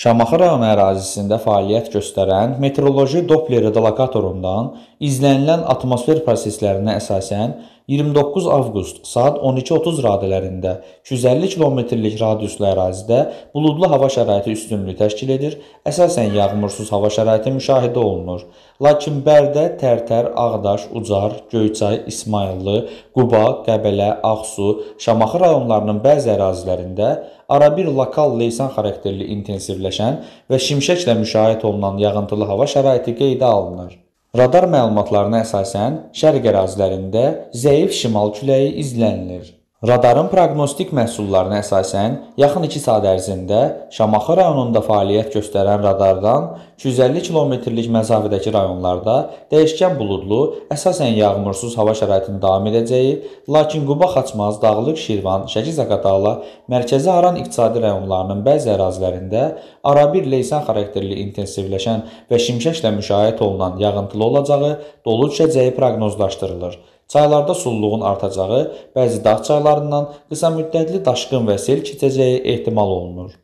Şamaxı rayon ərazisində fəaliyyət göstərən Meteoroloji Doppler relokatoruundan izlənilən atmosfer proseslərinə əsasən 29 avqust saat 12:30 radələrində 250 kilometrlik radiuslu ərazidə buludlu hava şəraiti üstünlük təşkil edir. Əsasən yağmursuz hava şəraiti müşahidə olunur. Lakin Bərdə, Tərtər, Ağdaş, Ucar, Göyçay, İsmayıllı, Quba, Qəbələ, Ağsu, Şamaxı rayonlarının bəzi ərazilərində arabir lokal leysan xarakterli intensivləşən və şimşəklə müşahidə olunan yağıntılı hava şəraiti qeydə alınır. Radar məlumatlarına əsasən şərq ərazilərində zəif şimal küləyi izlənilir. Radarın proqnostik məhsullarına əsasən yaxın 2 saat ərzində Şamaxı rayonunda fəaliyyət göstərən radardan 250 kilometrlik məsafədəki rayonlarda dəyişkən buludlu, əsasən yağmursuz hava şəraitinin davam edəcəyi, lakin Quba, Xaçmaz, Dağlıq, Şirvan, Şəki, Zaqatala, Mərkəzi Haran iqtisadi rayonlarının bəzi ərazilərində arabir leysan xarakterli intensivləşən və şimşəklə müşayiət olunan yağıntılı olacağı, dolu düşəcəyi proqnozlaşdırılır. Çaylarda sululuğun artacağı, bəzi dağ çaylarından qısa müddətli daşqın və sel keçəcəyi ehtimal olunur.